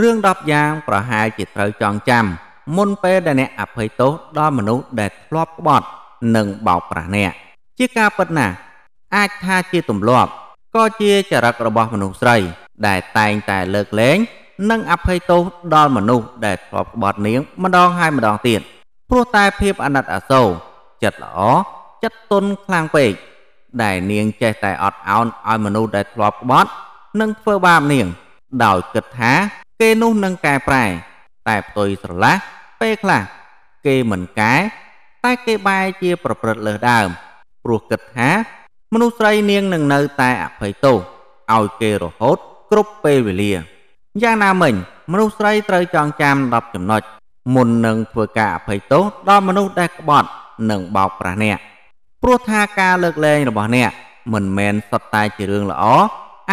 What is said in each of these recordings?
រឿង10យ៉ាងប្រហែលជាត្រូវចងចាំមុនពេលដែលអ្នកអភ័យទោសដល់មនុស្សដែលធ្លាប់ក្បត់ និងបោកប្រាស់អ្នក ជាការពិតណាស់អាចថាជាទម្លាប់ក៏ជាចរិតរបស់មនុស្សស្រី ដែលតែងតែលើកលែងនិងអភ័យទោសដល់មនុស្សដែលធ្លាប់ក្បត់នាងម្ដងហើយម្ដងទៀតព្រោះតែភាពអាណិតអាសូរចិត្តល្អចិត្តទន់ខ្លាំងពេកដែលនាងចេះតែអត់ឱនឲ្យមនុស្សដែលធ្លាប់ក្បត់និងធ្វើបាបនាងដោយគិតថាគេនោះនឹងកែប្រែ តែផ្ទុយស្រឡះពេលខ្លះគេមិនកែតែគេបែរជាប្រព្រឹត្តលើសដើមព្រោះគិតថាមនុស្សស្រីនាងនឹងនៅតែអភ័យទោសឲ្យគេរហូតគ្រប់ពេលវេលាយ៉ាងណាមិញ មនុស្សស្រីត្រូវចងចាំ10ចំណុចមុននឹងធ្វើការអភ័យទោសដល់មនុស្សដែលក្បត់និងបោកប្រាស់អ្នកព្រោះថាការលើកលែងរបស់អ្នក មិនមែនសុទ្ធតែជារឿងល្អ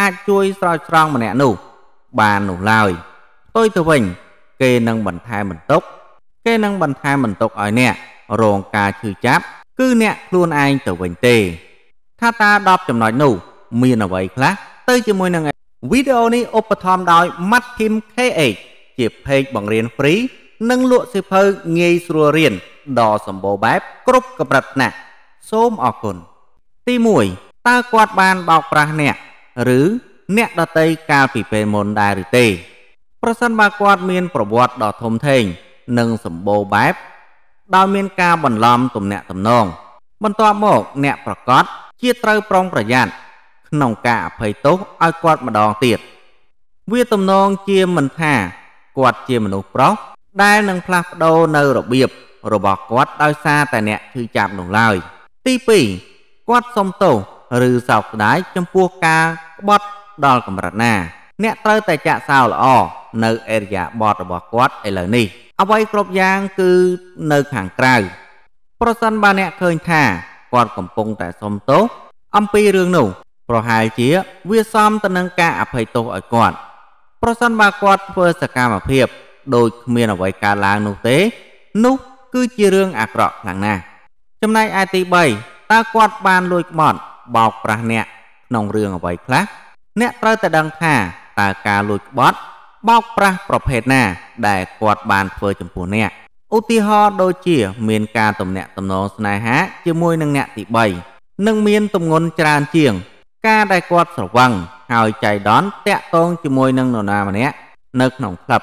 អាចជួយស្រោចស្រង់ម្នាក់នោះបាននោះឡើយ។ផ្ទុយទៅវិញ គេនឹងបន្ថែមបន្ទុក គេនឹងបន្ថែមបន្ទុកឲ្យអ្នករងការឈឺចាប់ គឺអ្នកខ្លួនឯងទៅវិញទេថាតា10ចំណុចនោះ មានអ្វីខ្លះទៅជាមួយនឹងវីដេអូនេះឧបត្ថម្ភដោយ Matkim KH ជាเพจបង្រៀនហ្វ្រីនិងលក់សៀវភៅងាយស្រួលរៀនដ៏សម្បូរបែបគ្រប់កម្រិតថ្នាក់សូមអរគុណទី1តើគាត់បានបោកប្រាស់អ្នកឬអ្នកដតីកាលពីពេលមុនដែរឬទេប្រសិនបើគាត់មានប្រវត្តិដ៏ធំធេងនិងសម្បូរបែបដោយមានការបន្លំទំនាក់ទំនងបន្ទាប់មក អ្នកប្រកាសជាត្រូវប្រុងប្រយ័ត្នក្នុងការអភ័យទោសឲ្យគាត់ម្ដងទៀតវាទំនងជាមិនថាគាត់ជាមនុស្សប្រុសដែលនឹងផ្លាស់ប្ដូរនៅរបៀបរបស់គាត់ដោយសារតែអ្នកឈឺចាប់នោះឡើយទី2គាត់សុំទោសឬសោកស្ដាយចំពោះការក្បត់ដល់កម្រិតណាអ្នកត្រូវតែចាក់សោល្អនៅអេរិយាបថរបស់គាត់ឥឡូវនេះអ្វីគ្រប់យ៉ាងគឺនៅខាងក្រៅ ប្រសិនបើអ្នកឃើញថាគាត់កំពុងតែសុំទោសអំពីរឿងនោះប្រហែលជាវាសមទៅនឹងការអភ័យទោសឲ្យគាត់ប្រសិនបើគាត់ធ្វើសកម្មភាពដោយគ្មានអ្វីកើតឡើងនោះទេនោះគឺជារឿងអាក្រក់ខ្លាំងណាស់ចំណែកឯទី3តើគាត់បានលួចក្បត់បោកប្រាស់អ្នកក្នុងរឿងអ្វីខ្លះអ្នកត្រូវតែដឹងថាតើការលួចក្បត់បោកប្រាស់ប្រភេទណាដែលគាត់បានធ្វើចំពោះអ្នកឧទាហរណ៍ដូចជា មានការទំនាក់ទំនងស្នេហាជាមួយនឹងអ្នកទី3និងមានទម្ងន់ច្រើនជាងការដែលគាត់ស្រវឹងហើយចៃដន្យតាក់ទងជាមួយនឹងនរណាម្នាក់នៅក្នុងក្លឹប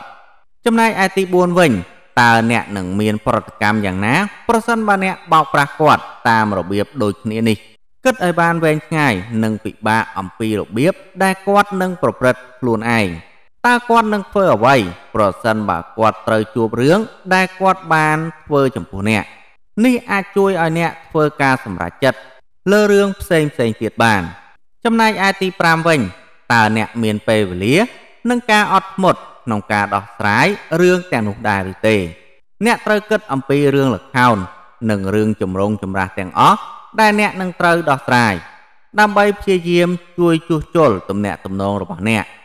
ចំណែកឯទី4វិញតើអ្នកនឹងមាន ប្រតិកម្មយ៉ាងណាប្រសិនបើអ្នកបោកប្រាស់គាត់តាមរបៀបដូចគ្នានេះគិតឲ្យបានវែងឆ្ងាយនិងពិបាកអំពីរបៀបដែលគាត់នឹងប្រព្រឹត្តខ្លួនឯង។តើគាត់នឹងធ្វើអ្វីប្រសិនបើគាត់ត្រូវជួបរឿងដែលគាត់បានធ្វើចំពោះអ្នក នេះអាចជួយឲ្យអ្នកធ្វើការសម្រេចចិត្តលើរឿងផ្សេងផ្សេងទៀតបាន ចំណែកឯទី5វិញតើអ្នកមានពេលវេលានិងការអត់ធ្មត់ក្នុងការដោះស្រាយរឿងទាំងនោះដែរឬទេ អ្នកត្រូវគិតអំពីរឿងលខោននិងរឿងចម្រងចម្រាស់ទាំងអស់ដែលអ្នកនឹងត្រូវដោះស្រាយដើម្បីព្យាយាម ជួយជួសជុលទំនាក់ទំនងរបស់អ្នក។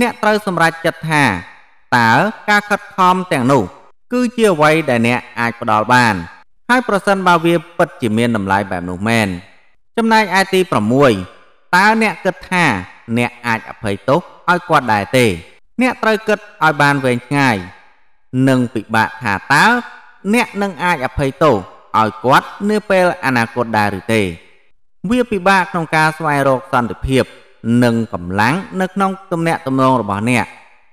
អ្នកត្រូវសម្រេចចិត្តថាតើការខិតខំទាំងនោះ គឺជាអ្វីដែលអ្នកអាចផ្ដល់បានហើយប្រសិនបើវាពិតជាមានតម្លៃបែបនោះមែនចំណែកឯទី6តើអ្នកគិតថាអ្នកអាចអភ័យទោសឲ្យគាត់ដែរទេ អ្នកត្រូវគិតឲ្យបានវែងឆ្ងាយនិងពិបាកថាតើអ្នកនឹងអាចអភ័យទោសឲ្យគាត់នាពេលអនាគតដែរឬទេ វាពិបាកក្នុងការស្វែងរកសន្តិភាពនិងកម្លាំងនៅក្នុងទំនាក់ទំនងរបស់អ្នក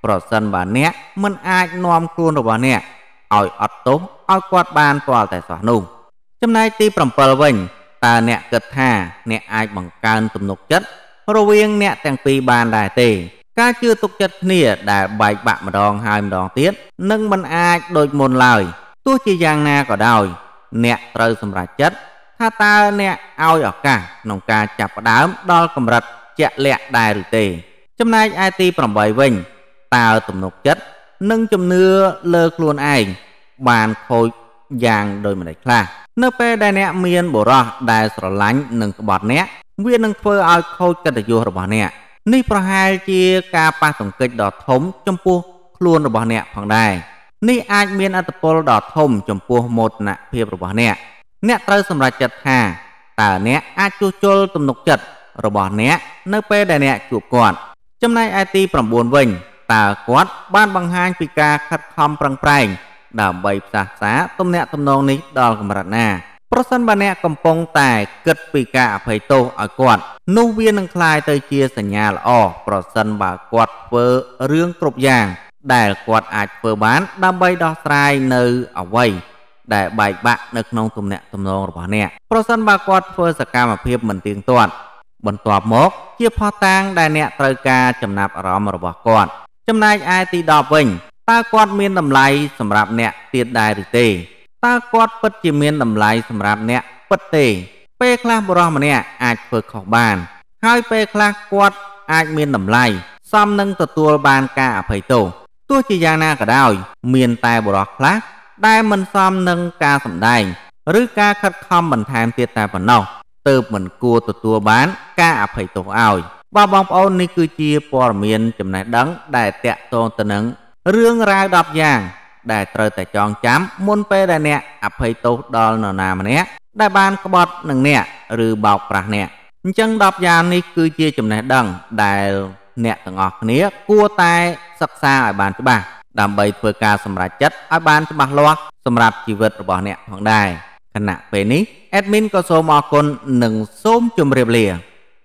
ប្រសិនបើអ្នកមិនអាចនាំខ្លួនរបស់អ្នកឲ្យអត់ទោសឲ្យគាត់បានទាល់តែសោះនោះចំណែកទី7វិញតើអ្នកគិតថា អ្នកអាចបង្កើនទំនុកចិត្តរវាងអ្នកទាំងពីរបានដែរទេ ការជឿទុកចិត្តគ្នាដែលបែកបាក់ម្ដងហើយម្ដងទៀតនឹងមិនអាចដូចមុនឡើយទោះជាយ៉ាងណាក៏ដោយ អ្នកត្រូវសម្រេចចិត្តថាតើអ្នកឲ្យឱកាសក្នុងការចាប់ផ្ដើមដល់កម្រិតជាក់លាក់ដែរឬទេ ចំណែកឯទី8វិញ តើទំនុកចិត្តនិងជំនឿលើខ្លួនឯងបានខូចយ៉ាងដោយមិនដេចខ្លះនៅពេលដែលអ្នកមានបុរសដែលស្រឡាញ់និងក្បត់អ្នក វានឹងធ្វើឲ្យខូចកិត្តិយសរបស់អ្នកនេះប្រហែលជាការប៉ះទង្គិចដ៏ធំចំពោះខ្លួនរបស់អ្នកផងដែរនេះអាចមានអត្តពលដ៏ធំចំពោះមោទនភាពរបស់អ្នកអ្នកត្រូវសម្រេចចិត្តថាតើអ្នក អាចជួសជុលទំនុកចិត្តរបស់អ្នកនៅពេលដែលអ្នកជួបគាត់ចំណែកឯទី9វិញតើគាត់បានបង្ហាញពីការខិតខំប្រឹងប្រែងដើម្បីផ្សះផ្សាទំនាក់ទំនងនេះដល់កម្រិតណាប្រសិនបើអ្នកកំពុងតែគិតពីការអភ័យទោសឲ្យគាត់នោះវានឹងคล้ายទៅជាសញ្ញាល្អប្រសិនបើគាត់ធ្វើរឿងគ្រប់យ៉ាងដែលគាត់អាចធ្វើបានដើម្បីដោះស្រាយនៅអ្វីដែលបែកបាក់នៅក្នុងទំនាក់ទំនងរបស់អ្នកប្រសិនបើគាត់ធ្វើសកម្មភាពមិនទៀងទាត់បន្ទាប់មក ជាផោះតាងដែលអ្នកត្រូវការចំណាប់អារម្មណ៍របស់គាត់ចំណែកឯទី10វិញតើគាត់មានតម្លៃសម្រាប់អ្នកទៀតដែរឬទេតើគាត់ពិតជាមានតម្លៃសម្រាប់អ្នកពិតទេ ពេលខ្លះបុរសម្នាក់អាចធ្វើខុសបានហើយពេលខ្លះគាត់អាចមានតម្លៃសមនឹងទទួលបានការអភ័យទោសទោះជាយ៉ាងណាក៏ដោយ មានតែបុរសខ្លះដែលមិនសមនឹងការសម្ដែងឬការខិតខំបន្ថែមទៀតតែប៉ុណ្ណោះទៅមិនគួរទទួលបានការអភ័យទោសឲ្យ បាទបងប្អូននេះគឺជាព័ត៌មានចំណេះដឹងដែលតាក់ទងទៅនឹងរឿងរ៉ាវ10យ៉ាងដែលត្រូវតែចងចាំមុនពេលដែលអ្នកអភ័យទោសដល់នរណាម្នាក់ដែលបានក្បត់នឹងអ្នកឬបោកប្រាស់អ្នកអញ្ចឹង10យ៉ាងនេះគឺជាចំណេះដឹងដែលអ្នកទាំងអស់គ្នាគួរតែ សិក្សាឲ្យបានច្បាស់ដើម្បីធ្វើការសម្រេចចិត្តឲ្យបានច្បាស់លាស់សម្រាប់ជីវិតរបស់អ្នកផងដែរខណៈពេលនេះ admin ក៏សូមអរគុណនិងសូមជម្រាបលា